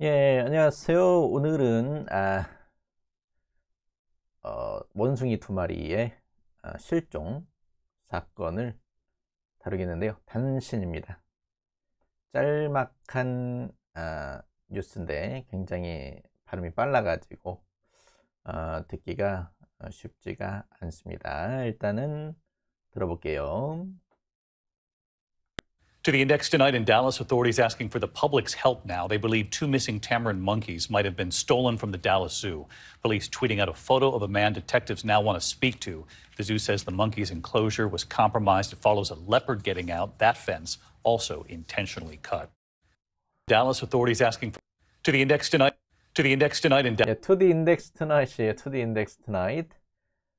예, 예, 안녕하세요. 오늘은 아, 어, 원숭이 두 마리의 아, 실종 사건을 다루겠는데요. 단신입니다. 짤막한 아, 뉴스인데 굉장히 발음이 빨라가지고 아, 듣기가 어, 쉽지가 않습니다. 일단은 들어볼게요. To the index tonight in Dallas, authorities asking for the public's help now. They believe two missing tamarin monkeys might have been stolen from the Dallas Zoo. Police tweeting out a photo of a man detectives now want to speak to. The zoo says the monkey's enclosure was compromised. It follows a leopard getting out. That fence also intentionally cut. Dallas authorities asking for to the index tonight. To the index tonight in Dallas. Yeah, to the index tonight. Yeah, to the index tonight.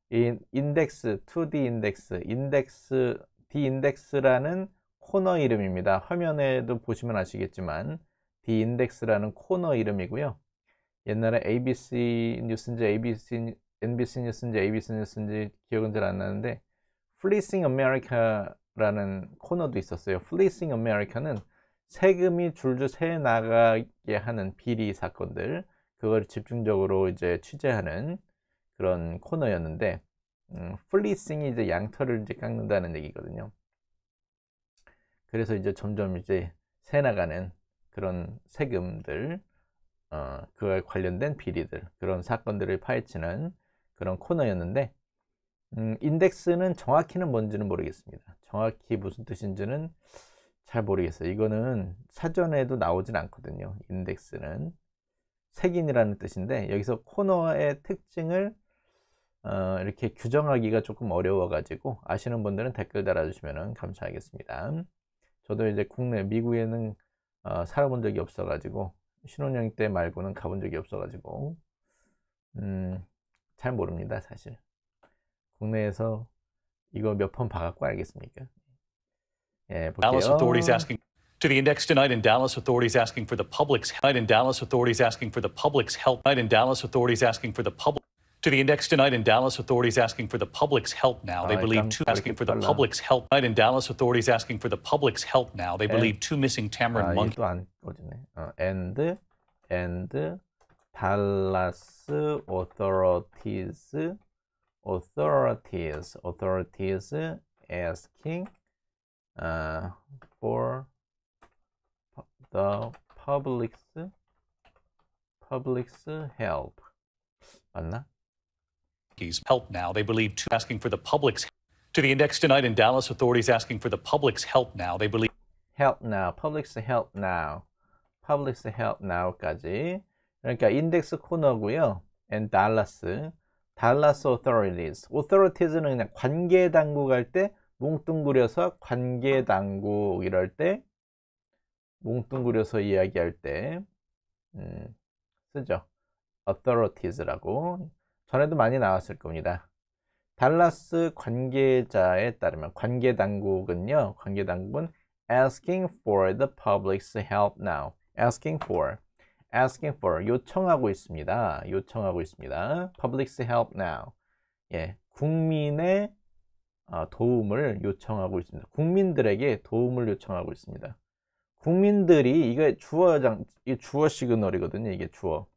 In index to the index index the index라는 코너 이름입니다. 화면에도 보시면 아시겠지만 Dindex라는 코너 이름이고요. 옛날에 ABC 뉴스인지 ABC, NBC 뉴스인지 ABC 뉴스인지 기억은 잘 안 나는데 Fleecing America라는 코너도 있었어요. Fleecing America는 세금이 줄줄 새 나가게 하는 비리 사건들 그걸 집중적으로 이제 취재하는 그런 코너였는데 음, 플리싱이 이제 양털을 이제 깎는다는 얘기거든요. 그래서 이제 점점 이제 새 나가는 그런 세금들, 어, 그와 관련된 비리들, 그런 사건들을 파헤치는 그런 코너였는데, 음, 인덱스는 정확히는 뭔지는 모르겠습니다. 정확히 무슨 뜻인지는 잘 모르겠어요. 이거는 사전에도 나오진 않거든요. 인덱스는. 색인이라는 뜻인데, 여기서 코너의 특징을 어, 이렇게 규정하기가 조금 어려워가지고 아시는 분들은 댓글 달아주시면 감사하겠습니다. 저도 이제 국내 미국에는 어, 살아본 적이 없어가지고 신혼여행 때 말고는 가본 적이 없어가지고 음, 잘 모릅니다 사실 국내에서 이거 몇 번 봐갖고 알겠습니까? 예, 볼게요. To the index tonight in Dallas, authorities asking for the public's help. Night in Dallas, authorities asking for the public's help. Night in Dallas, authorities asking for the public. To the index tonight in Dallas, authorities asking for the public's help now. They believe two asking for the public's help. Tonight in Dallas, authorities asking for the public's help now. They believe two missing tamarind monkeys. and and palace authorities authorities authorities asking uh, for the public's public's help. 맞나? Rockies help now. They believe two asking for the public's to the index tonight in Dallas. Authorities asking for the public's help now. They believe help now, public's help now, public's help now까지. 그러니까 인덱스 코너고요. And Dallas, Dallas authorities. authorities는 그냥 관계 당국 할때 뭉뚱그려서 관계 당국 이럴 때 뭉뚱그려서 이야기할 때 음, 쓰죠. authorities라고 전에도 많이 나왔을 겁니다. 달라스 관계자에 따르면 관계 당국은요. 관계 당국은 asking for the public's help now. asking for asking for 요청하고 있습니다. 요청하고 있습니다. public's help now. 예. 국민의 어, 도움을 요청하고 있습니다. 국민들에게 도움을 요청하고 있습니다. 국민들이 이게 주어장 이 주어 시그널이거든요. 이게 주어.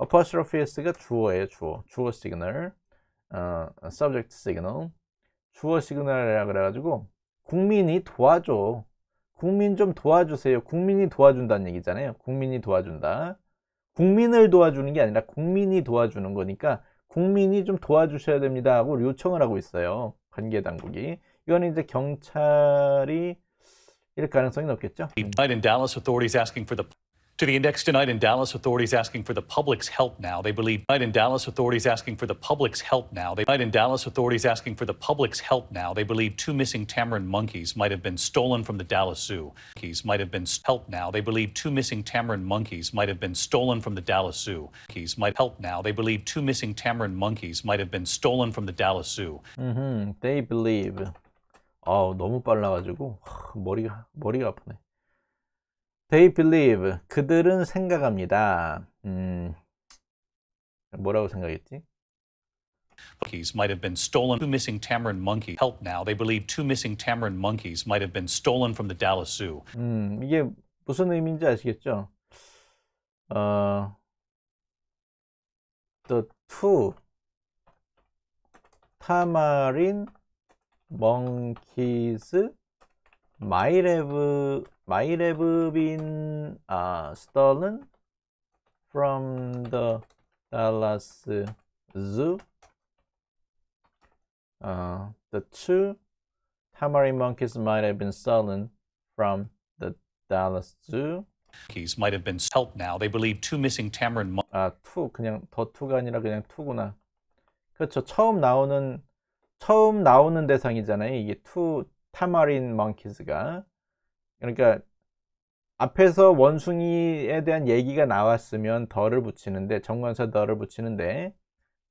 apostropheS가 주어예요, 주어. 주어 시그널. 어, subject signal. 주어 시그널이라 그래가지고 국민이 도와줘. 국민 좀 도와주세요. 국민이 도와준다는 얘기잖아요. 국민이 도와준다. 국민을 도와주는 게 아니라 국민이 도와주는 거니까 국민이 좀 도와주셔야 됩니다 하고 요청을 하고 있어요. 관계 당국이. 이거는 이제 경찰이 이럴 가능성이 높겠죠. To the index tonight in Dallas, authorities asking for the public's help now. They believe tonight in Dallas, authorities asking for the public's help now. They tonight in Dallas, authorities asking for the public's help now. They believe two missing Tamarin monkeys might have been stolen from the Dallas Zoo. Monkeys might have been help now. They believe two missing Tamarin monkeys might have been stolen from the Dallas Zoo. Monkeys might help now. They believe two missing Tamarin monkeys might have been stolen from the Dallas Zoo. Mm-hmm. They believe. 아, oh, 너무 빨라가지고 머리가 머리가 아프네. They believe. 그들은 생각합니다. 음, 뭐라고 생각했지? monkeys might have been stolen. Two missing tamarin monkey help now. They believe two missing tamarin monkeys might have been stolen from the Dallas Zoo. 음, 이게 무슨 의미인지 아시겠죠? 어, the two tamarin monkeys might have MyLab been uh, stolen from the Dallas Zoo. Uh, the two tamari monkeys might have been stolen from the Dallas Zoo. Monkeys might have been helped now. They believe two missing tamarin monkeys. 아, 투 그냥 더 투가 아니라 그냥 투구나. 그렇죠. 처음 나오는 처음 나오는 대상이잖아요. 이게 투 타마린 monkeys가 그러니까 앞에서 원숭이에 대한 얘기가 나왔으면 덜을 붙이는데 정관사 덜을 붙이는데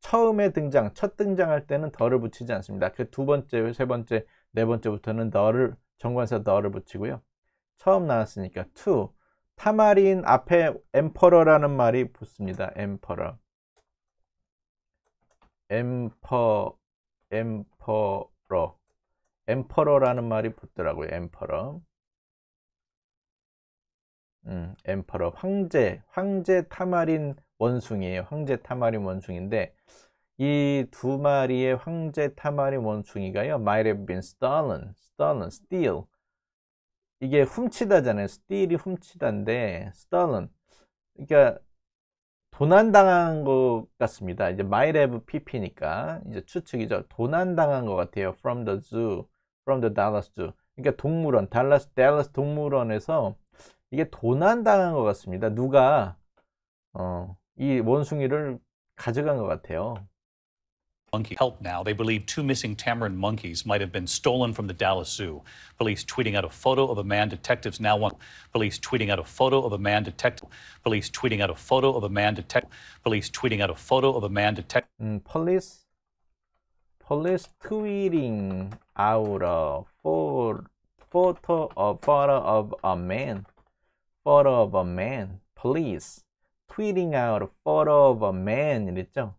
처음에 등장, 첫 등장할 때는 덜을 붙이지 않습니다. 그 두 번째, 세 번째, 네 번째부터는 덜을 정관사 덜을 붙이고요. 처음 나왔으니까 투 타마린 앞에 엠퍼러라는 말이 붙습니다. 엠퍼러 엠퍼 o r e m p e 라는 말이 붙더라고요. 엠퍼러 음, 엠퍼러 황제 황제 타마린 원숭이에요 황제 타마린 원숭인데 이 두 마리의 황제 타마린 원숭이가요 might have been stolen stolen steal 이게 훔치다잖아요 steal이 훔치다인데 stolen 그러니까 도난당한 것 같습니다 이제 might have pp니까 이제 추측이죠 도난당한 것 같아요 from the zoo from the Dallas zoo 그러니까 동물원 달라스 달라스 동물원에서 이게 도난당한 것 같습니다. 누가 어, 이 원숭이를 가져간 것 같아요. monkey help now. They believe two missing Tamarin monkeys might have been stolen from the Dallas Zoo. Police tweeting out a photo of a man detectives now want. Police tweeting out a photo of a man detective. Police tweeting out a photo of a man detective. Police tweeting out a photo of a man detective. 음, police police tweeting out a photo of photo of a man. photo of a man, police, tweeting out a photo of a man 이랬죠.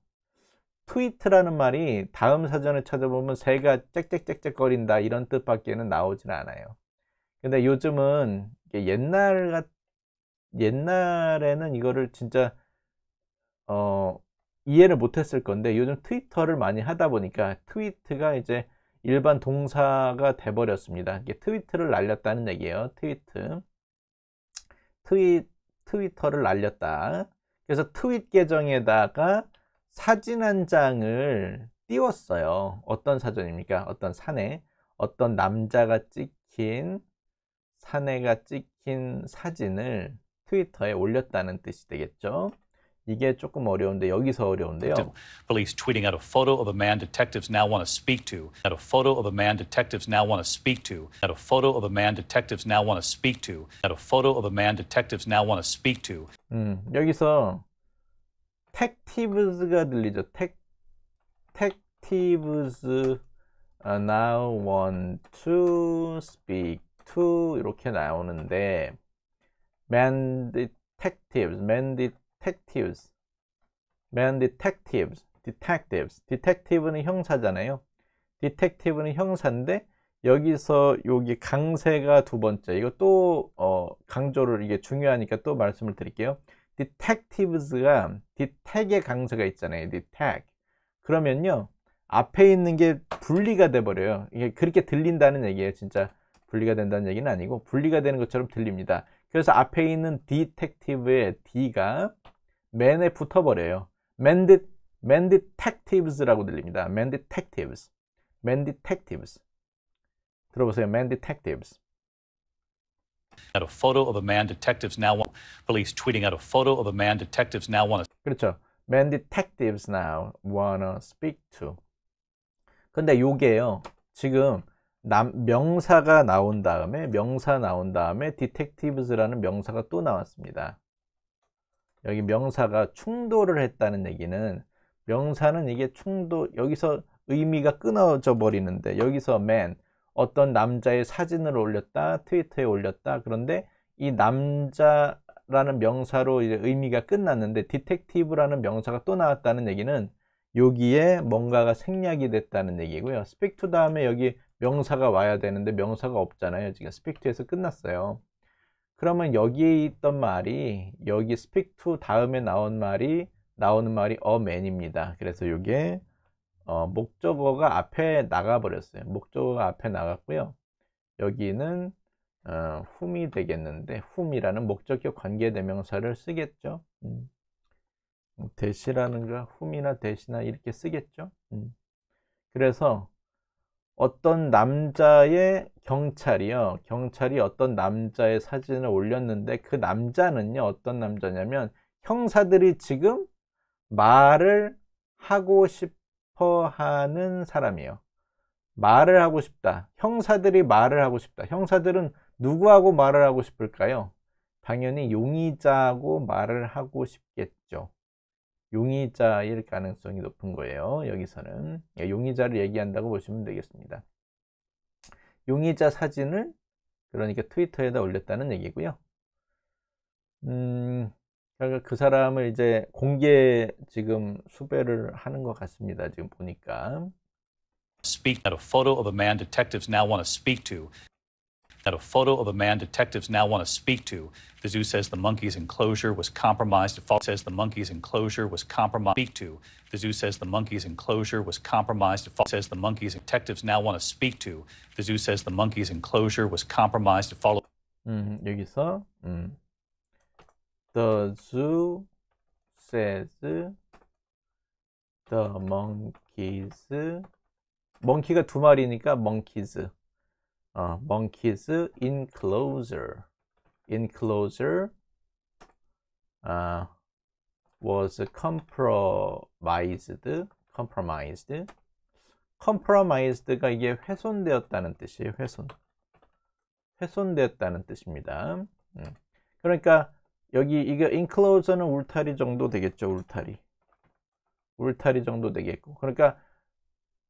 트위트라는 말이 다음 사전에 찾아보면 새가 짹짹짹짹 거린다 이런 뜻밖에는 나오질 않아요. 근데 요즘은 옛날 같 옛날에는 이거를 진짜 어, 이해를 못했을 건데 요즘 트위터를 많이 하다 보니까 트위트가 이제 일반 동사가 돼버렸습니다. 이게 트위트를 날렸다는 얘기예요. 트위트. 트윗, 트위터를 날렸다 그래서 트윗 계정에다가 사진 한 장을 띄웠어요. 어떤 사진입니까? 어떤 산에 어떤 남자가 찍힌 사내가 찍힌 사진을 트위터에 올렸다는 뜻이 되겠죠. 이게 조금 어려운데 여기서 어려운데요. Police tweeting out a photo of a man detectives now want to speak to. Out a photo of a man detectives now want to speak to. Out a photo of a man detectives now want to speak to. Out a photo of a man detectives now want to speak to. 음 여기서 detectives가 들리죠. Tech, detectives now want to speak to 이렇게 나오는데 man detectives, man detectives detectives. man detectives, detectives. detective는 형사잖아요. detective는 형사인데 여기서 여기 강세가 두 번째. 이거 또 어, 강조를 이게 중요하니까 또 말씀을 드릴게요. detectives가 detect의 강세가 있잖아요. detect. 그러면요. 앞에 있는 게 분리가 돼 버려요. 이게 그렇게 들린다는 얘기예요. 진짜 분리가 된다는 얘기는 아니고 분리가 되는 것처럼 들립니다. 그래서 앞에 있는 d e t e 의 d가 맨에 붙어버려요. 맨 a 맨 d detectives라고 들립니다. 맨 detectives. 맨 detectives. 들어보세요. 맨 detectives. Out a photo of a man detectives now want police tweeting out a photo of a man detectives now want to. 그렇죠. Man detectives now wanna speak to. 근데 요게요. 지금 남, 명사가 나온 다음에 명사 나온 다음에 detectives라는 명사가 또 나왔습니다. 여기 명사가 충돌을 했다는 얘기는 명사는 이게 충돌 여기서 의미가 끊어져 버리는데 여기서 man 어떤 남자의 사진을 올렸다 트위터에 올렸다 그런데 이 남자라는 명사로 이제 의미가 끝났는데 디텍티브라는 명사가 또 나왔다는 얘기는 여기에 뭔가가 생략이 됐다는 얘기고요 스펙투 다음에 여기 명사가 와야 되는데 명사가 없잖아요 지금 스펙투에서 끝났어요 그러면 여기에 있던 말이 여기 speak to 다음에 나온 말이 나오는 말이 a man입니다. 그래서 이게 어, 목적어가 앞에 나가버렸어요. 목적어가 앞에 나갔고요. 여기는 어, whom이 되겠는데 whom이라는 목적격 관계 대명사를 쓰겠죠. 음. 뭐, 대시라는가 whom이나 대시나 이렇게 쓰겠죠. 음. 그래서 어떤 남자의 경찰이요. 경찰이 어떤 남자의 사진을 올렸는데 그 남자는요. 어떤 남자냐면 형사들이 지금 말을 하고 싶어 하는 사람이에요. 말을 하고 싶다. 형사들이 말을 하고 싶다. 형사들은 누구하고 말을 하고 싶을까요? 당연히 용의자하고 말을 하고 싶겠죠. 용의자일 가능성이 높은 거예요. 여기서는 예, 용의자를 얘기한다고 보시면 되겠습니다. 용의자 사진을 그러니까 트위터에다 올렸다는 얘기고요. 음, 그러니까 그 사람을 이제 공개 지금 수배를 하는 것 같습니다. 지금 보니까. Speak at a photo of a man detectives now want to speak to that a photo of a man detectives now want to speak to. The zoo says the monkey's enclosure was compromised. The follow says the monkey's enclosure was compromised. Speak to. The zoo says the monkey's enclosure was compromised. The follow says the monkey's detectives now want to speak to. The zoo says the monkey's enclosure was compromised. to Follow. 음, mm-hmm. 여기서 음. The zoo says the monkeys. 몽키가 두 마리니까 monkeys. 어, monkeys enclosure enclosure uh, was compromised compromised compromised가 이게 훼손되었다는 뜻이에요 훼손 훼손되었다는 뜻입니다 음. 그러니까 여기 이거 enclosure는 울타리 정도 되겠죠 울타리 울타리 정도 되겠고 그러니까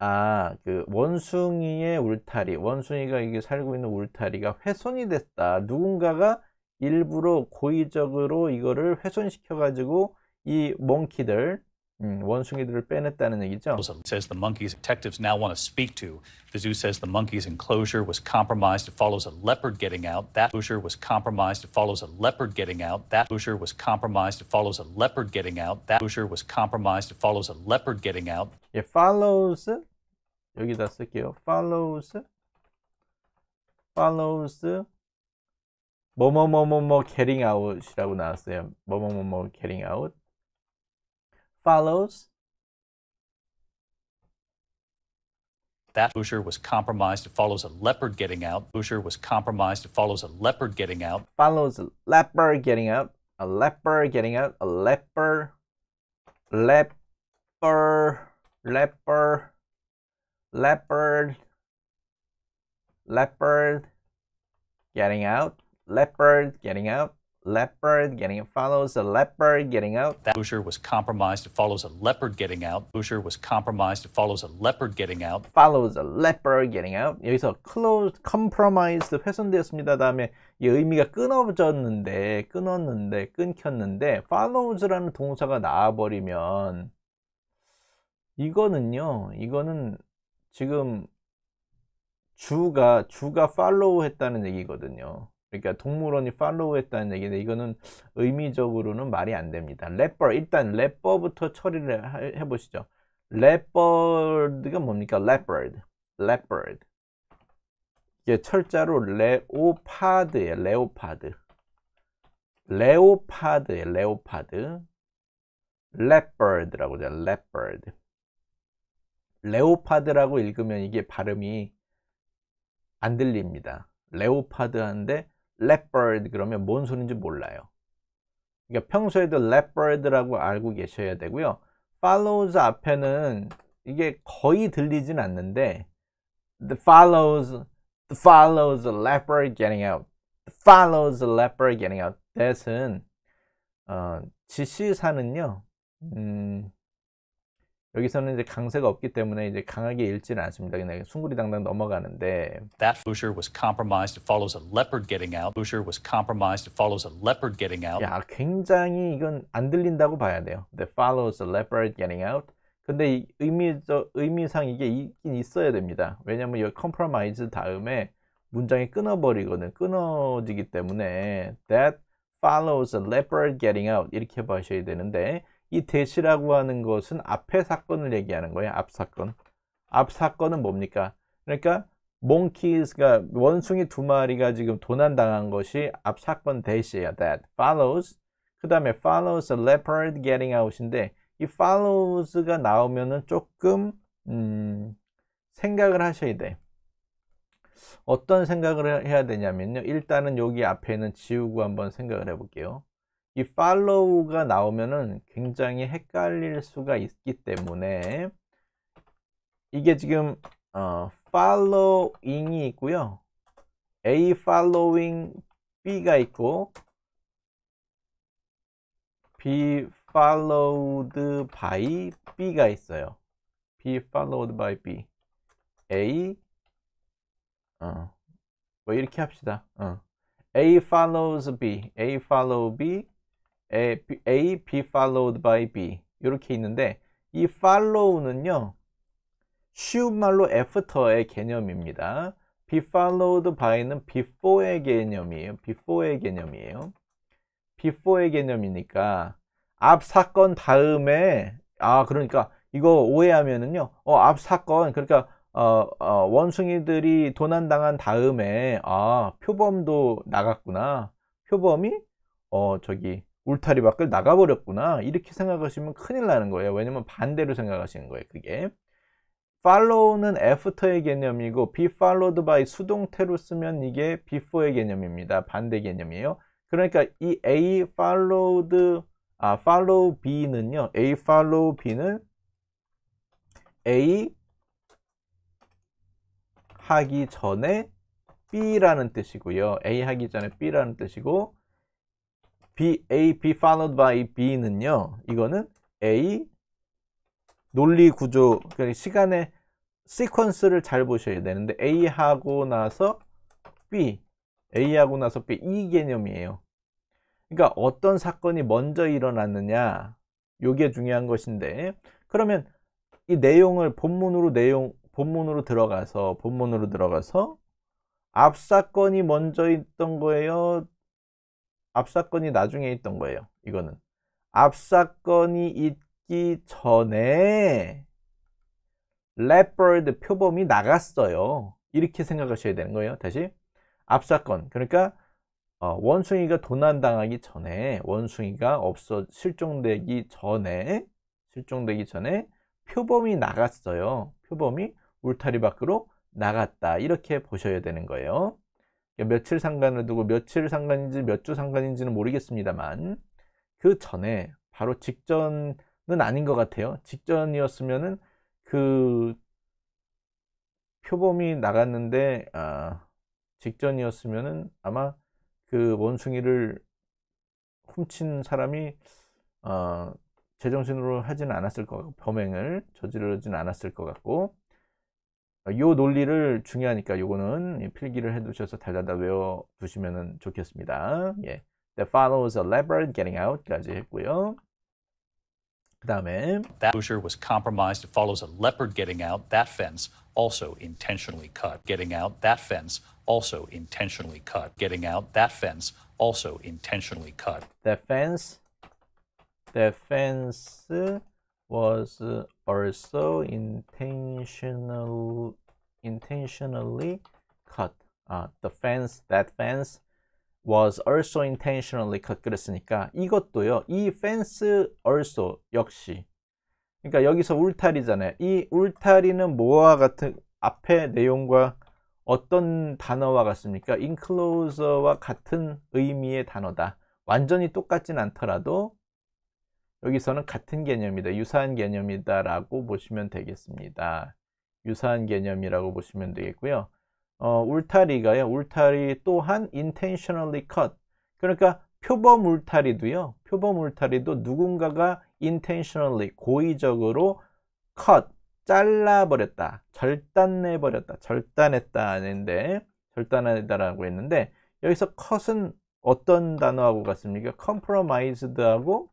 아, 그 원숭이의 울타리, 원숭이가 이게 살고 있는 울타리가 훼손이 됐다. 누군가가 일부러 고의적으로 이거를 훼손시켜 가지고 이 몽키들 원숭이들을 빼냈다는 얘기죠. says the monkeys detectives now want to speak to. The zoo says the monkey's enclosure was compromised. It follows a leopard getting out. That enclosure was compromised. It follows a leopard getting out. That enclosure was compromised. It follows a leopard getting out. That enclosure was compromised. It follows a leopard getting out. It follows 여기다 쓸게요. follows follows 뭐뭐뭐뭐뭐 getting out이라고 나왔어요. 뭐뭐뭐뭐 getting out follows. That Boucher was compromised. It follows a leopard getting out. Boucher was compromised. It follows a leopard getting out. Follows a leopard getting out. A leopard getting out. A leopard. Leopard. Leopard. Leopard. Leopard. Getting out. Leopard getting out. leopard getting out follows a leopard getting out. That closure was compromised. It follows a leopard getting out. Closure was compromised. It follows a leopard getting out. Follows a leopard getting out. 여기서 closed, compromised 훼손되었습니다. 다음에 이 의미가 끊어졌는데, 끊었는데, 끊겼는데 follows라는 동사가 나와버리면 이거는요, 이거는 지금 주가 주가 팔로우 했다는 얘기거든요. 그러니까 동물원이 팔로우했다는 얘기인데 이거는 의미적으로는 말이 안 됩니다. 래퍼 일단 래퍼부터 처리를 해보시죠. 래퍼드가 뭡니까? l 퍼드 p 퍼드 이게 철자로 레오파드예요. 레오파드. 레오파드예요. 레오파드. l e o 라고 돼요. l 퍼드 레오파드라고 읽으면 이게 발음이 안 들립니다. 레오파드 한데 leopard 그러면 뭔 소리인지 몰라요. 그러니까 평소에도 leopard라고 알고 계셔야 되고요. follows 앞에는 이게 거의 들리진 않는데 the follows the follows the leopard getting out the follows the leopard getting out that은 어, 지시사는요. 음, 여기서는 이제 강세가 없기 때문에 이제 강하게 읽지는 않습니다. 그냥 숭구리당당 넘어가는데 That Boucher was compromised. It follows a leopard getting out. Boucher was compromised. It follows a leopard getting out. 야, 굉장히 이건 안 들린다고 봐야 돼요. That follows a leopard getting out. 근데 이 의미적 의미상 이게 있긴 있어야 됩니다. 왜냐면 여기 compromise 다음에 문장이 끊어버리거든. 끊어지기 때문에 that follows a leopard getting out 이렇게 봐셔야 되는데 이 대시라고 하는 것은 앞에 사건을 얘기하는 거예요. 앞 사건. 앞 사건은 뭡니까? 그러니까 몽키스가 그러니까 원숭이 두 마리가 지금 도난당한 것이 앞 사건 대시예요. That follows. 그 다음에 follows a leopard getting out인데 이 follows가 나오면은 조금 음, 생각을 하셔야 돼. 어떤 생각을 해야 되냐면요. 일단은 여기 앞에는 지우고 한번 생각을 해볼게요. 이 follow가 나오면은 굉장히 헷갈릴 수가 있기 때문에 이게 지금 어, following이 있고요. A following B가 있고 B followed by B가 있어요. B followed by B. A 어, 뭐 이렇게 합시다. 어. A follows B. A follow B. A, A, B followed by B 이렇게 있는데 이 follow는요 쉬운 말로 after의 개념입니다. be followed by는 before의 개념이에요. before의 개념이에요. before의 개념이니까 앞 사건 다음에 아 그러니까 이거 오해하면은요. 어앞 사건 그러니까 어, 어, 원숭이들이 도난당한 다음에 아 표범도 나갔구나. 표범이 어 저기 울타리 밖을 나가버렸구나 이렇게 생각하시면 큰일 나는 거예요 왜냐면 반대로 생각하시는 거예요 그게 follow는 after의 개념이고 be followed by 수동태로 쓰면 이게 before의 개념입니다 반대 개념이에요 그러니까 이 a followed 아 follow b는요 a follow b는 a 하기 전에 B라는 뜻이고요. A 하기 전에 B라는 뜻이고 B, A, B followed by B는요. 이거는 A 논리 구조, 그러니까 시간의 시퀀스를 잘 보셔야 되는데 A 하고 나서 B, A 하고 나서 B 이 개념이에요. 그러니까 어떤 사건이 먼저 일어났느냐 요게 중요한 것인데 그러면 이 내용을 본문으로 내용 본문으로 들어가서 본문으로 들어가서 앞 사건이 먼저 있던 거예요 앞사건이 나중에 있던 거예요. 이거는 앞사건이 있기 전에 레 e 드 표범이 나갔어요. 이렇게 생각하셔야 되는 거예요. 다시 앞사건 그러니까 어, 원숭이가 도난당하기 전에 원숭이가 없어 실종되기 전에 실종되기 전에 표범이 나갔어요. 표범이 울타리 밖으로 나갔다 이렇게 보셔야 되는 거예요. 그러니까 며칠 상관을 두고 며칠 상관인지 몇 주 상관인지는 모르겠습니다만 그 전에 바로 직전은 아닌 것 같아요. 직전이었으면은 그 표범이 나갔는데 아, 직전이었으면은 아마 그 원숭이를 훔친 사람이 어, 제정신으로 하진 않았을 것 같고 범행을 저지르진 않았을 것 같고 요 논리를 중요하니까 요거는 필기를 해두셔서 달달달 외워두시면 좋겠습니다. 예. That follows a leopard getting out까지 했고요. 그 다음에 That enclosure was compromised. It follows a leopard getting out. That fence also intentionally cut. Getting out. That fence also intentionally cut. Getting out. That fence also intentionally cut. That fence. That fence was also intentional, intentionally cut. 아, the fence, that fence was also intentionally cut. 그랬으니까 이것도요. 이 fence also 역시. 그러니까 여기서 울타리잖아요. 이 울타리는 뭐와 같은 앞에 내용과 어떤 단어와 같습니까? enclosure와 같은 의미의 단어다. 완전히 똑같진 않더라도 여기서는 같은 개념이다. 유사한 개념이다라고 보시면 되겠습니다. 유사한 개념이라고 보시면 되겠고요. 어, 울타리가요. 울타리 또한 intentionally cut. 그러니까 표범 울타리도요. 표범 울타리도 누군가가 intentionally 고의적으로 cut 잘라버렸다. 절단내버렸다. 절단했다 아닌데 절단하다라고 했는데 여기서 cut은 어떤 단어하고 같습니까? compromised하고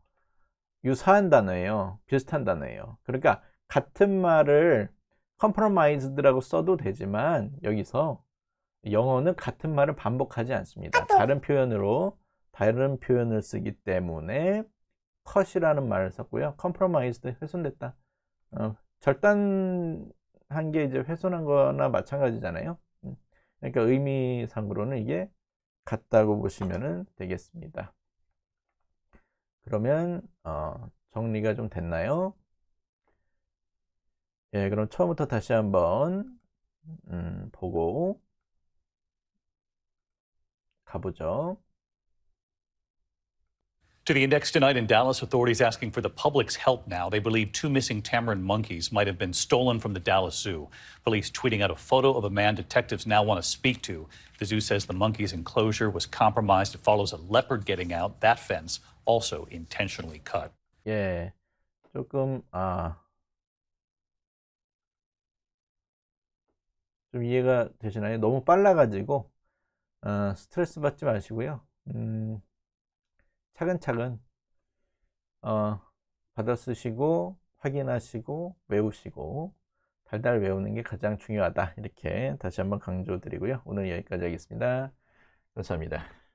유사한 단어예요. 비슷한 단어예요. 그러니까 같은 말을 compromised라고 써도 되지만 여기서 영어는 같은 말을 반복하지 않습니다. 다른 표현으로 다른 표현을 쓰기 때문에 컷이라는 말을 썼고요. compromised 훼손됐다. 어, 절단한 게 이제 훼손한 거나 마찬가지잖아요. 음, 그러니까 의미상으로는 이게 같다고 보시면 되겠습니다. 그러면 어, 정리가 좀 됐나요? 예, 그럼 처음부터 다시 한번 음, 보고 가보죠. To the index tonight in Dallas, authorities asking for the public's help now. They believe two missing Tamarin monkeys might have been stolen from the Dallas Zoo. Police tweeting out a photo of a man detectives now want to speak to. The zoo says the monkey's enclosure was compromised. It follows a leopard getting out that fence also intentionally cut. 예, 조금 아. 좀 이해가 되시나요? 너무 빨라가지고 어, 스트레스 받지 마시고요. 음, 차근차근 어, 받아 쓰시고 확인하시고 외우시고 달달 외우는 게 가장 중요하다 이렇게 다시 한번 강조드리고요. 오늘 여기까지 하겠습니다. 감사합니다.